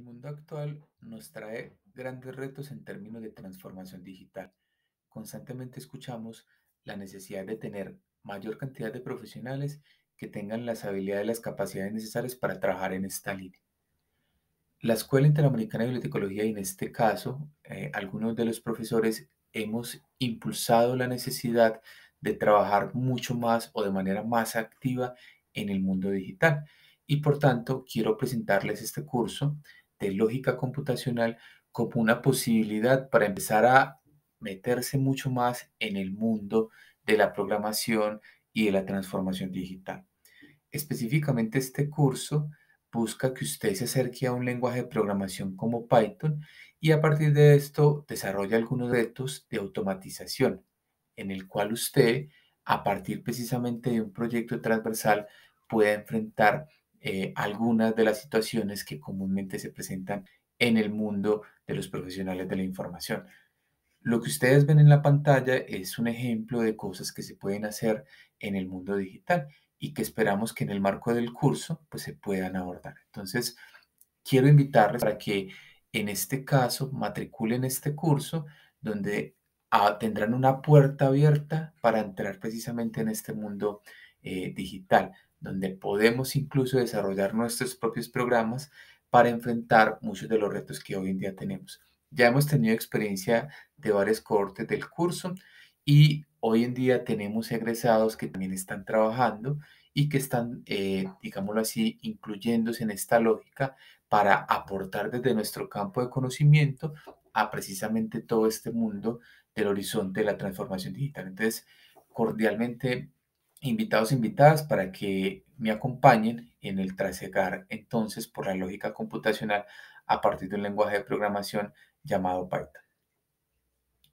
El mundo actual nos trae grandes retos en términos de transformación digital. Constantemente escuchamos la necesidad de tener mayor cantidad de profesionales que tengan las habilidades y las capacidades necesarias para trabajar en esta línea. La Escuela Interamericana de Bibliotecología, y en este caso, eh, algunos de los profesores hemos impulsado la necesidad de trabajar mucho más o de manera más activa en el mundo digital. Y por tanto, quiero presentarles este curso de lógica computacional como una posibilidad para empezar a meterse mucho más en el mundo de la programación y de la transformación digital. Específicamente este curso busca que usted se acerque a un lenguaje de programación como Python y a partir de esto desarrolla algunos retos de automatización en el cual usted, a partir precisamente de un proyecto transversal, pueda enfrentar eh, algunas de las situaciones que comúnmente se presentan en el mundo de los profesionales de la información. Lo que ustedes ven en la pantalla es un ejemplo de cosas que se pueden hacer en el mundo digital y que esperamos que en el marco del curso pues, se puedan abordar. Entonces, quiero invitarles para que en este caso matriculen este curso donde ah, tendrán una puerta abierta para entrar precisamente en este mundo eh, digital donde podemos incluso desarrollar nuestros propios programas para enfrentar muchos de los retos que hoy en día tenemos. Ya hemos tenido experiencia de varios cohortes del curso y hoy en día tenemos egresados que también están trabajando y que están, eh, digámoslo así, incluyéndose en esta lógica para aportar desde nuestro campo de conocimiento a precisamente todo este mundo del horizonte de la transformación digital. Entonces, cordialmente invitados e invitadas para que me acompañen en el trasegar entonces por la lógica computacional a partir de un lenguaje de programación llamado Python.